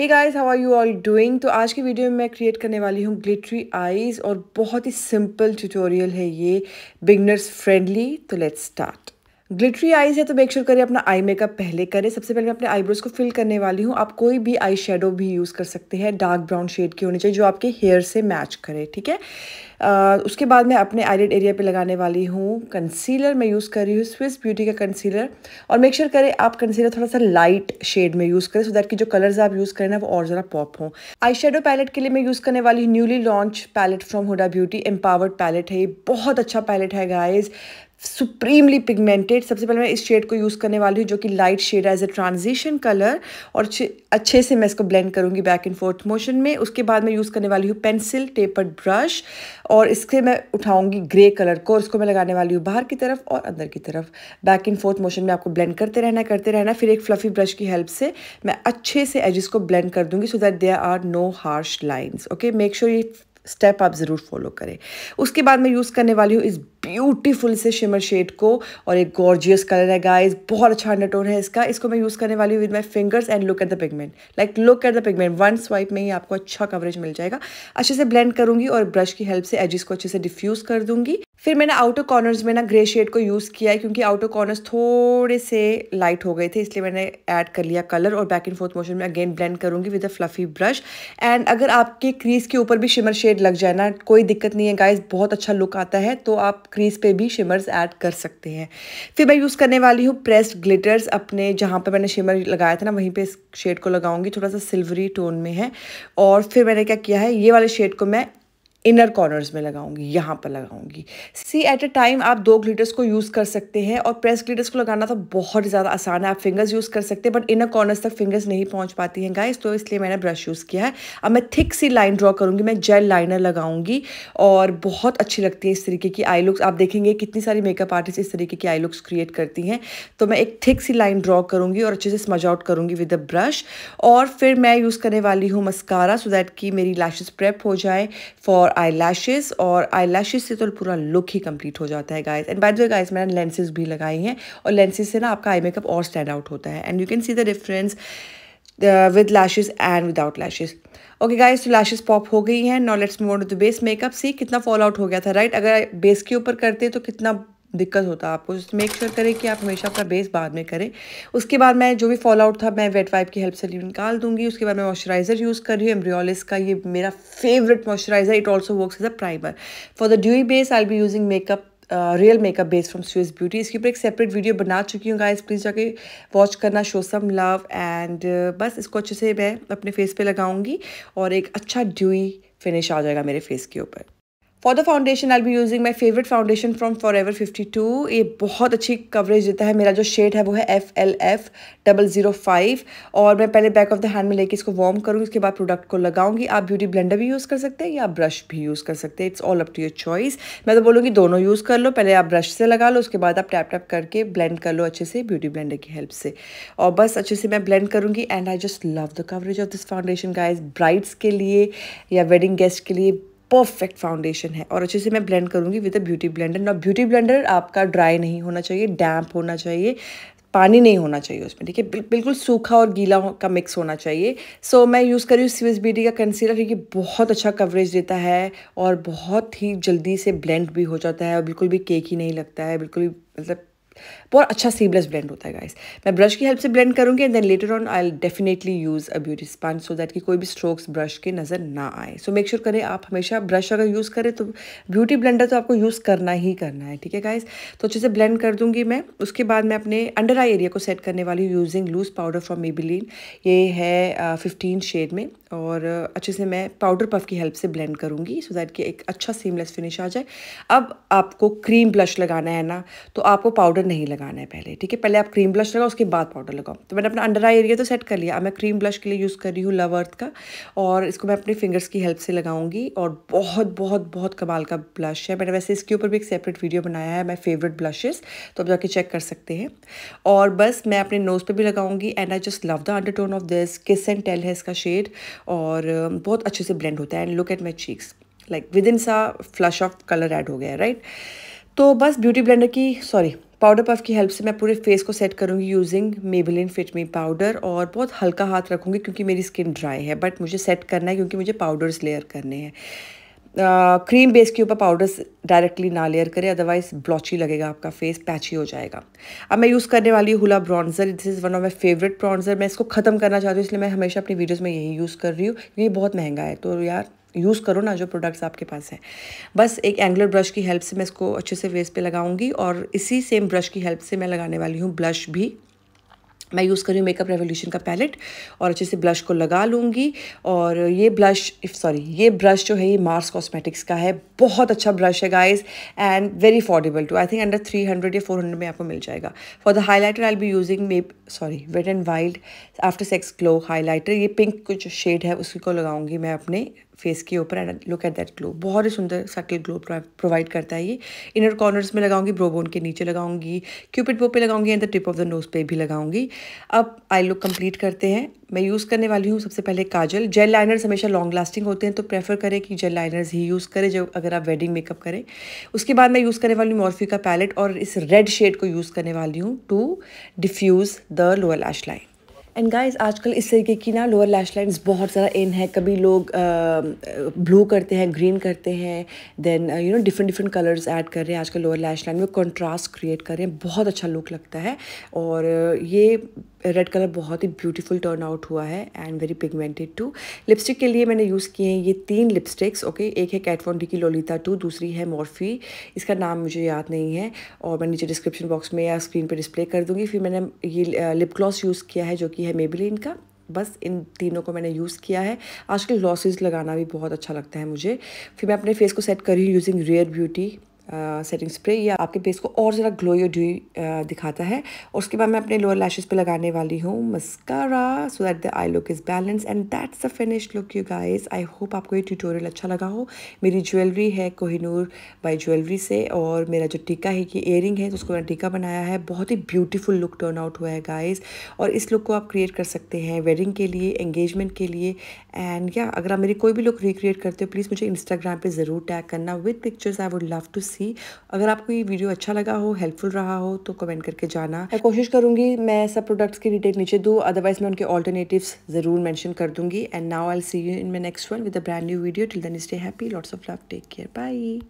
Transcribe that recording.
Hey guys how are you all doing तो आज की वीडियो में मैं क्रिएट करने वाली हूँ ग्लिटरी आईज और बहुत ही सिंपल ट्यूटोरियल है ये बिगनर्स फ्रेंडली तो लेट्स स्टार्ट ग्लिटरी आईज है तो मेक श्योर करें अपना आई मेकअप पहले करें सबसे पहले मैं अपने आईब्रोज को फिल करने वाली हूँ आप कोई भी आई शेडो भी यूज़ कर सकते हैं डार्क ब्राउन शेड की होनी चाहिए जो आपके हेयर से मैच करे ठीक है उसके बाद मैं अपने आईलेट एरिया पे लगाने वाली हूँ कंसीलर मैं यूज़ कर रही हूँ स्विस ब्यूटी का कंसीलर और मेक श्योर करें आप कंसीलर थोड़ा सा लाइट शेड में यूज़ करें सो दैट की जो कलर्स आप यूज़ करें ना वो और ज़रा पॉप हों आई शेडो पैलेट के लिए मैं यूज़ करने वाली हूँ newly launch palette from Huda Beauty empowered palette है ये बहुत अच्छा पैलेट है गाइज सुप्रीमली पिगमेंटेड सबसे पहले मैं इस शेड को यूज़ करने वाली हूँ जो कि लाइट शेड है एज अ ट्रांजिशन कलर और अच्छे से मैं इसको ब्लेंड करूँगी बैक एंड फोर्थ मोशन में उसके बाद मैं यूज़ करने वाली हूँ पेंसिल टेपर्ड ब्रश और इसके मैं उठाऊँगी ग्रे कलर को और उसको मैं लगाने वाली हूँ बाहर की तरफ और अंदर की तरफ बैक एंड फोर्थ मोशन में आपको ब्लेंड करते रहना करते रहना फिर एक फ्लफ़ी ब्रश की हेल्प से मैं अच्छे से एजिस को ब्लेंड कर दूँगी so that there are no harsh lines okay make sure ये स्टेप आप ज़रूर फॉलो करें उसके बाद मैं यूज़ करने वाली हूँ इस ब्यूटीफुल से शिमर शेड को और एक गॉर्जियस कलर है गाइस बहुत अच्छा अंडरटोन है इसका इसको मैं यूज़ करने वाली हूँ with my fingers and look at the pigment like look at the pigment one swipe में ही आपको अच्छा कवरेज मिल जाएगा अच्छे से ब्लेंड करूँगी और ब्रश की हेल्प से एजिस को अच्छे से डिफ्यूज़ कर दूँगी फिर मैंने आउटर कॉर्नर्स में ना ग्रे शेड को यूज़ किया है क्योंकि आउटर कॉर्नर्स थोड़े से लाइट हो गए थे इसलिए मैंने ऐड कर लिया कलर और बैक एंड फोर्थ मोशन में अगेन ब्लेंड करूँगी with a fluffy brush and अगर आपके क्रीज के ऊपर भी शिमर शेड लग जाए ना कोई दिक्कत नहीं है गाइज बहुत अच्छा लुक आता है तो आप क्रीज पर भी शिमर्स ऐड कर सकते हैं फिर मैं यूज़ करने वाली हूँ प्रेस्ड ग्लिटर्स अपने जहाँ पर मैंने शिमर लगाया था ना वहीं पर इस शेड को लगाऊंगी थोड़ा सा सिल्वरी टोन में है और फिर मैंने क्या किया है ये वाले शेड को मैं इनर कॉर्नर्स में लगाऊंगी यहाँ पर लगाऊंगी सी एट अ टाइम आप दो ग्लिटर्स को यूज़ कर सकते हैं और प्रेस ग्लिटर्स को लगाना तो बहुत ज़्यादा आसान है आप फिंगर्स यूज़ कर सकते हैं बट इनर कॉर्नर्स तक फिंगर्स नहीं पहुँच पाती हैं गाइस तो इसलिए मैंने ब्रश यूज़ किया है अब मैं थिक सी लाइन ड्रॉ करूँगी मैं जेल लाइनर लगाऊंगी और बहुत अच्छी लगती है इस तरीके की आई लुक्स आप देखेंगे कितनी सारी मेकअप आर्टिस्ट इस तरीके की आई लुक्स क्रिएट करती हैं तो मैं एक थिक सी लाइन ड्रॉ करूँगी और अच्छे से स्मज आउट करूँगी विद अ ब्रश और फिर मैं यूज़ करने वाली हूँ मस्कारा सो दैट कि मेरी लैशेज़ प्रेप हो जाए फॉर आई लैशेज़ और आई लैशेज़ से तो पूरा लुक ही कंप्लीट हो जाता है guys and by the way guys मैंने लेंसेज भी लगाई हैं और लेंसेज से ना आपका आई मेकअप और स्टैंड आउट होता है and you can see the difference with lashes and without lashes okay guys तो लैशेज पॉप हो गई हैं now let's move on base makeup see कितना फॉल आउट हो गया था राइट right? अगर बेस के ऊपर करते तो कितना दिक्कत होता है आपको जस्ट मेक श्योर करें कि आप हमेशा अपना बेस बाद में करें उसके बाद मैं जो भी फॉल आउट था मैं वेट वाइप की हेल्प से निकाल दूंगी उसके बाद मैं मॉइस्चराइजर यूज़ कर रही हूँ एम्ब्रियोलिस का ये मेरा favourite moisturiser it also work as a primer for the dewy base I be using makeup real makeup base from Swiss Beauty इसके ऊपर एक सेपरेट वीडियो बना चुकी हूँ गाइस प्लीज़ जाके वॉच करना शो सम लव एंड बस इसको अच्छे से मैं अपने फेस पे लगाऊंगी और एक अच्छा ड्यूई फिनिश आ जाएगा मेरे फेस के ऊपर for the foundation I be using my favourite foundation from Forever fifty two ये बहुत अच्छी कवरेज देता है मेरा जो शेड है वो है F L F double zero five और मैं पहले बैक ऑफ द हैंड में लेके इसको वॉर्म करूँगी उसके बाद प्रोडक्ट को लगाऊंगी आप ब्यूटी ब्लेंडर भी यूज़ कर सकते हैं या ब्रश भी यूज़ कर सकते हैं it's all up to your choice मैं तो बोलूँगी दोनों यूज़ कर लो पहले आप ब्रश से लगा लो उसके बाद आप टैप टैप करके ब्लेंड कर लो अच्छे से ब्यूटी ब्लेंडर की हेल्प से और बस अच्छे से मैं ब्लेंड करूँगी and I just love the coverage of this foundation guys brides के लिए या वेडिंग गेस्ट के लिए परफेक्ट फाउंडेशन है और अच्छे से मैं ब्लेंड करूँगी विद अ ब्यूटी ब्लेंडर ना ब्यूटी ब्लेंडर आपका ड्राई नहीं होना चाहिए डैम्प होना चाहिए पानी नहीं होना चाहिए उसमें ठीक है बिल, बिल्कुल सूखा और गीला का मिक्स होना चाहिए सो so, मैं यूज़ कर रही हूँ सी एस बी डी का कंसीलर क्योंकि बहुत अच्छा कवरेज देता है और बहुत ही जल्दी से ब्लेंड भी हो जाता है और बिल्कुल भी केक ही नहीं लगता है बिल्कुल भी मतलब बहुत अच्छा सीबलेस ब्लेंड होता है गाइस मैं ब्रश की हेल्प से ब्लेंड करूंगी and then later on I definitely use a beauty sponge so that कि कोई भी स्ट्रोक्स ब्रश के नज़र ना आए सो मेक श्योर करें आप हमेशा ब्रश अगर यूज़ करें तो ब्यूटी ब्लेंडर तो आपको यूज़ करना ही करना है ठीक है गाइस तो अच्छे से ब्लेंड कर दूंगी मैं उसके बाद मैं अपने अंडर आई एरिया को सेट करने वाली हूँ using loose powder from Maybelline ये है फिफ्टीन uh, शेड में और uh, अच्छे से मैं पाउडर पफ की हेल्प से ब्लेंड करूँगी सो दैट कि एक अच्छा सीमलेस फिनिश आ जाए अब आपको क्रीम ब्लश लगाना है ना तो आपको पाउडर नहीं लगाना है पहले ठीक है पहले आप क्रीम ब्लश लगाओ उसके बाद पाउडर लगाओ तो मैंने अपना अंडर आई एरिया तो सेट कर लिया मैं क्रीम ब्लश के लिए यूज़ कर रही हूँ लव अर्थ का और इसको मैं अपने फिंगर्स की हेल्प से लगाऊंगी और बहुत बहुत बहुत कमाल का ब्लश है मैंने वैसे इसके ऊपर भी एक सेपरेट वीडियो बनाया है माई फेवरेट ब्लशेज तो आप जाके चेक कर सकते हैं और बस मैं अपने नोज़ पर भी लगाऊंगी and I just love the tone of this kiss and tell है इसका शेड और बहुत अच्छे से ब्लेंड होता है and look at my cheeks like within सा फ्लश ऑफ कलर एड हो गया राइट तो बस ब्यूटी ब्लेंडर की सॉरी पाउडर पफ की हेल्प से मैं पूरे फेस को सेट करूँगी using Maybelline fit me powder और बहुत हल्का हाथ रखूंगी क्योंकि मेरी स्किन ड्राई है बट मुझे सेट करना है क्योंकि मुझे पाउडर्स लेयर करने हैं क्रीम बेस के ऊपर पाउडर्स डायरेक्टली ना लेयर करें अदरवाइज ब्लॉची लगेगा आपका फेस पैची हो जाएगा अब मैं यूज़ करने वाली हूँ Hoola bronzer this is one of my favourite bronzer मैं इसको ख़त्म करना चाहती हूँ इसलिए मैं हमेशा अपनी वीडियोज़ में यही यूज़ कर रही हूँ ये बहुत महंगा है तो यार यूज़ करो ना जो प्रोडक्ट्स आपके पास हैं बस एक एंगलर ब्रश की हेल्प से मैं इसको अच्छे से फेस पे लगाऊंगी और इसी सेम ब्रश की हेल्प से मैं लगाने वाली हूँ ब्लश भी मैं यूज़ कर रही हूँ मेकअप रेवोल्यूशन का पैलेट और अच्छे से ब्लश को लगा लूँगी और ये ब्लश सॉरी ये ब्रश जो है ये मार्स कॉस्मेटिक्स का है बहुत अच्छा ब्रश है guys and very affordable too I think under three hundred या फोर हंड्रेड में आपको मिल जाएगा for the highlighter I be using my sorry wet and wild after sex glow highlighter ये पिंक कुछ शेड है उसी को लगाऊंगी मैं अपने फेस के ऊपर and look at that glow बहुत ही सुंदर सटल ग्लो प्रोवाइड करता है ये इनर कॉर्नर्स में लगाऊंगी ब्रोबोन के नीचे लगाऊंगी क्यूपिड बो पे लगाऊंगी and the tip of the nose पे भी लगाऊंगी अब आई लुक कंप्लीट करते हैं मैं यूज़ करने वाली हूँ सबसे पहले काजल जेल लाइनर्स हमेशा लॉन्ग लास्टिंग होते हैं तो प्रेफर करें कि जेल लाइनर्स ही यूज़ करें जब अगर आप वेडिंग मेकअप करें उसके बाद मैं यूज़ करने वाली हूँ मॉर्फी का पैलेट और इस रेड शेड को यूज़ करने वाली हूँ to diffuse the lower lash line and guys आजकल इस तरीके की ना लोअर लैश लाइन्स बहुत ज़्यादा इन है कभी लोग ब्लू करते हैं ग्रीन करते हैं then you know different different colours add कर रहे हैं आजकल लोअर लैश लाइन में कंट्रास्ट क्रिएट कर रहे हैं बहुत अच्छा लुक लगता है और ये रेड कलर बहुत ही ब्यूटीफुल टर्न आउट हुआ है and very pigmented too lipstick के लिए मैंने यूज़ किए हैं ये तीन लिपस्टिक्स ओके okay? एक है कैटफोंडी की लोलिता टू दूसरी है मॉर्फी इसका नाम मुझे याद नहीं है और मैं नीचे डिस्क्रिप्शन बॉक्स में या स्क्रीन पर डिस्प्ले कर दूँगी फिर मैंने ये लिप ग्लॉस यूज़ किया है जो कि है मेबलिन का बस इन तीनों को मैंने यूज़ किया है आजकल लॉसेज लगाना भी बहुत अच्छा लगता है मुझे फिर मैं अपने फेस को सेट कर रही हूँ using Rare Beauty setting spray या आपके फेस को और ज़रा ग्लोई और ड्यूई दिखाता है और उसके बाद मैं अपने लोअर लैशेस पे लगाने वाली हूँ mascara so that the eye look is balance and that's a finished look you guys I hope आपको ये ट्यूटोरियल अच्छा लगा हो मेरी ज्वेलरी है कोहिनूर बाय ज्वेलरी से और मेरा जो टीका है कि इयर है तो उसको मैंने टीका बनाया है बहुत ही ब्यूटीफुल लुक टर्न आउट हुआ है गाइज और इस लुक को आप क्रिएट कर सकते हैं वेडिंग के लिए एंगेजमेंट के लिए एंड या अगर आप मेरी कोई भी लुक रिक्रिएट करते हो प्लीज़ मुझे इंस्टाग्राम पर ज़रूर टैग करना with pictures I would love to see see अगर आपको ये वीडियो अच्छा लगा हो हेल्पफुल रहा हो तो कमेंट करके जाना मैं कोशिश करूँगी मैं सब प्रोडक्ट्स की डिटेल नीचे दूँ अदरवाइज मैं उनके ऑल्टरनेटिव ज़रूर मैंशन कर दूँगी and now I see you in my next one with brand new video till then stay happy lots of love take care by